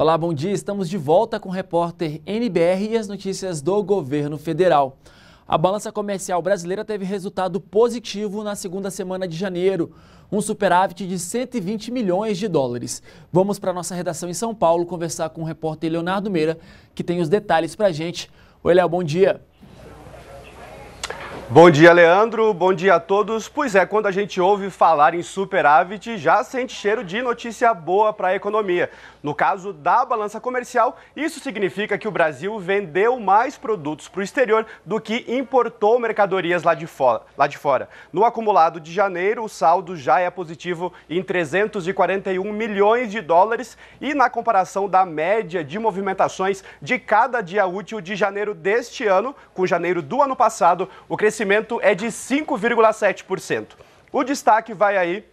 Olá, bom dia. Estamos de volta com o repórter NBR e as notícias do governo federal. A balança comercial brasileira teve resultado positivo na segunda semana de janeiro, um superávit de 120 milhões de dólares. Vamos para nossa redação em São Paulo conversar com o repórter Leonardo Meira, que tem os detalhes para a gente. Oi, Léo, bom dia. Bom dia, Leandro. Bom dia a todos. Pois é, quando a gente ouve falar em superávit, já sente cheiro de notícia boa para a economia. No caso da balança comercial, isso significa que o Brasil vendeu mais produtos para o exterior do que importou mercadorias lá de, fora, lá de fora. No acumulado de janeiro, o saldo já é positivo em 341 milhões de dólares e na comparação da média de movimentações de cada dia útil de janeiro deste ano com janeiro do ano passado, o crescimento crescimento é de 5,7%. O destaque vai aí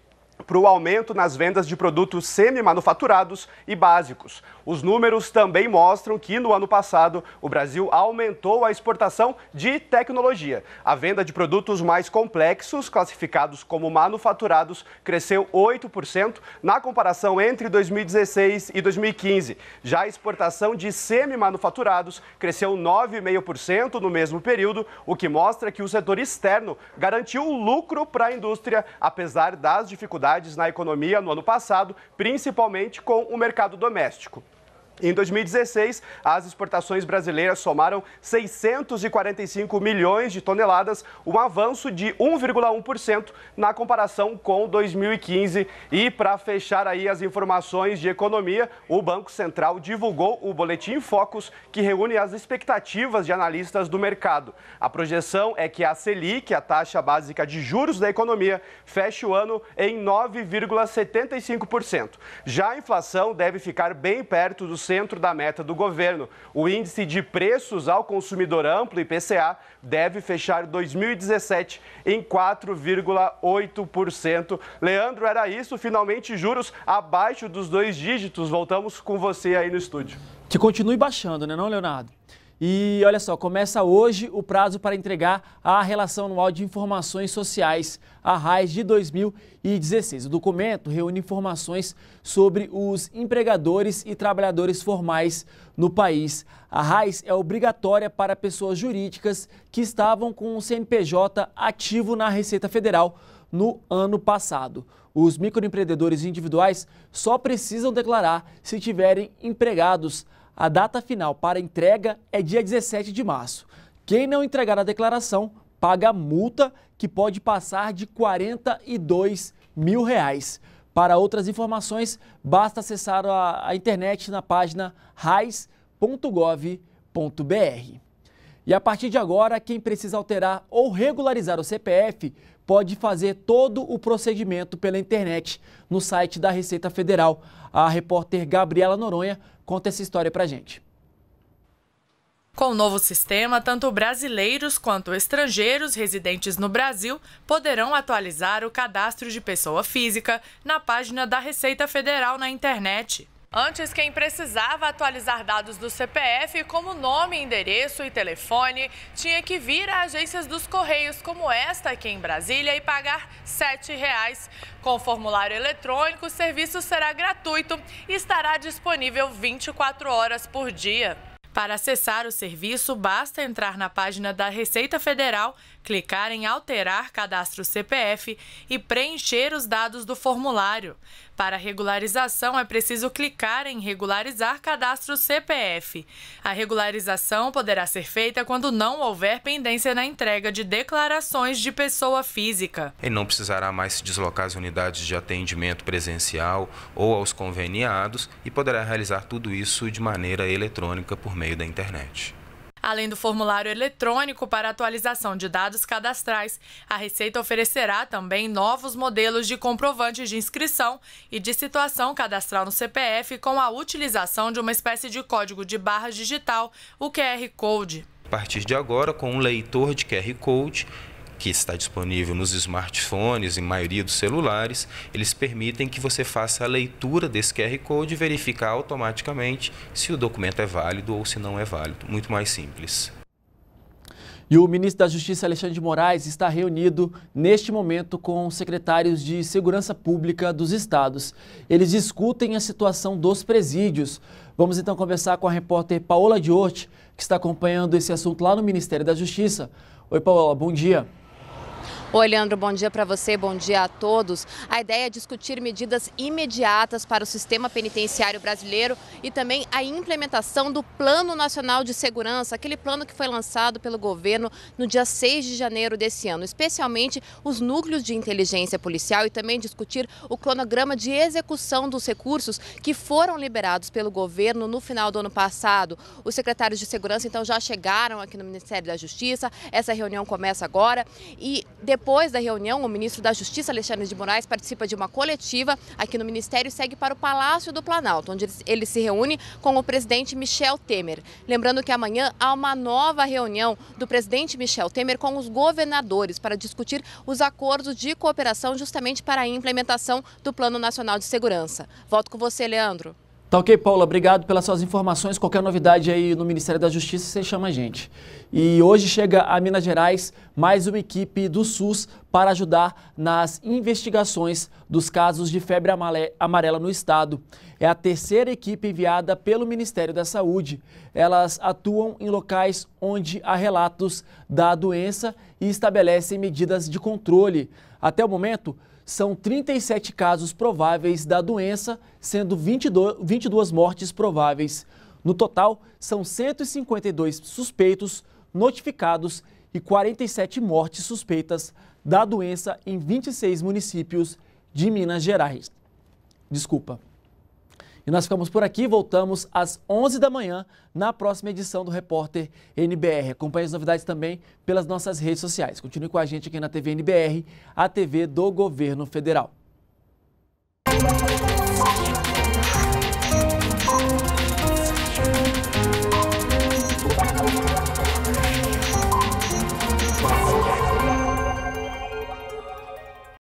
para o aumento nas vendas de produtos semi-manufaturados e básicos. Os números também mostram que no ano passado o Brasil aumentou a exportação de tecnologia. A venda de produtos mais complexos, classificados como manufaturados, cresceu 8% na comparação entre 2016 e 2015. Já a exportação de semi-manufaturados cresceu 9,5% no mesmo período, o que mostra que o setor externo garantiu lucro para a indústria, apesar das dificuldades dificuldades na economia no ano passado, principalmente com o mercado doméstico. Em 2016, as exportações brasileiras somaram 645 milhões de toneladas, um avanço de 1,1% na comparação com 2015. E para fechar aí as informações de economia, o Banco Central divulgou o boletim Focus, que reúne as expectativas de analistas do mercado. A projeção é que a Selic, a taxa básica de juros da economia, feche o ano em 9,75%. Já a inflação deve ficar bem perto dos centro da meta do governo. O índice de preços ao consumidor amplo, IPCA, deve fechar 2017 em 4,8%. Leandro, era isso, finalmente juros abaixo dos dois dígitos. Voltamos com você aí no estúdio. Que continue baixando, né, não, Leonardo? E olha só, começa hoje o prazo para entregar a relação anual de informações sociais, a RAIS de 2016. O documento reúne informações sobre os empregadores e trabalhadores formais no país. A RAIS é obrigatória para pessoas jurídicas que estavam com o CNPJ ativo na Receita Federal no ano passado. Os microempreendedores individuais só precisam declarar se tiverem empregados a data final para entrega é dia 17 de março. Quem não entregar a declaração paga multa que pode passar de 42 mil reais. Para outras informações, basta acessar a, a internet na página raiz.gov.br. E a partir de agora, quem precisa alterar ou regularizar o CPF pode fazer todo o procedimento pela internet no site da Receita Federal. A repórter Gabriela Noronha conta essa história para a gente. Com o novo sistema, tanto brasileiros quanto estrangeiros residentes no Brasil poderão atualizar o cadastro de pessoa física na página da Receita Federal na internet. Antes, quem precisava atualizar dados do CPF, como nome, endereço e telefone, tinha que vir a agências dos Correios, como esta aqui em Brasília, e pagar R$ 7,00. Com formulário eletrônico, o serviço será gratuito e estará disponível 24 horas por dia. Para acessar o serviço, basta entrar na página da Receita Federal, clicar em Alterar Cadastro CPF e preencher os dados do formulário. Para regularização, é preciso clicar em Regularizar Cadastro CPF. A regularização poderá ser feita quando não houver pendência na entrega de declarações de pessoa física. E não precisará mais se deslocar às unidades de atendimento presencial ou aos conveniados e poderá realizar tudo isso de maneira eletrônica por meio meio da internet. Além do formulário eletrônico para atualização de dados cadastrais, a Receita oferecerá também novos modelos de comprovantes de inscrição e de situação cadastral no CPF com a utilização de uma espécie de código de barras digital, o QR Code. A partir de agora, com um leitor de QR Code, que está disponível nos smartphones e maioria dos celulares, eles permitem que você faça a leitura desse QR Code e verificar automaticamente se o documento é válido ou se não é válido. Muito mais simples. E o ministro da Justiça, Alexandre de Moraes, está reunido neste momento com secretários de Segurança Pública dos estados. Eles discutem a situação dos presídios. Vamos então conversar com a repórter Paola Diorti, que está acompanhando esse assunto lá no Ministério da Justiça. Oi, Paola, bom dia. Oi, Leandro, bom dia para você, bom dia a todos. A ideia é discutir medidas imediatas para o sistema penitenciário brasileiro e também a implementação do Plano Nacional de Segurança, aquele plano que foi lançado pelo governo no dia 6 de janeiro desse ano, especialmente os núcleos de inteligência policial e também discutir o cronograma de execução dos recursos que foram liberados pelo governo no final do ano passado. Os secretários de segurança então já chegaram aqui no Ministério da Justiça, essa reunião começa agora e depois da reunião, o ministro da Justiça, Alexandre de Moraes, participa de uma coletiva aqui no Ministério e segue para o Palácio do Planalto, onde ele se reúne com o presidente Michel Temer. Lembrando que amanhã há uma nova reunião do presidente Michel Temer com os governadores para discutir os acordos de cooperação justamente para a implementação do Plano Nacional de Segurança. Volto com você, Leandro. Tá ok, Paula, obrigado pelas suas informações. Qualquer novidade aí no Ministério da Justiça, você chama a gente. E hoje chega a Minas Gerais mais uma equipe do SUS para ajudar nas investigações dos casos de febre amarela no estado. É a terceira equipe enviada pelo Ministério da Saúde. Elas atuam em locais onde há relatos da doença e estabelecem medidas de controle. Até o momento, são 37 casos prováveis da doença, sendo 22, 22 mortes prováveis. No total, são 152 suspeitos notificados e 47 mortes suspeitas da doença em 26 municípios de Minas Gerais. Desculpa. E nós ficamos por aqui, voltamos às 11 da manhã na próxima edição do Repórter NBR. Acompanhe as novidades também pelas nossas redes sociais. Continue com a gente aqui na TV NBR, a TV do Governo Federal.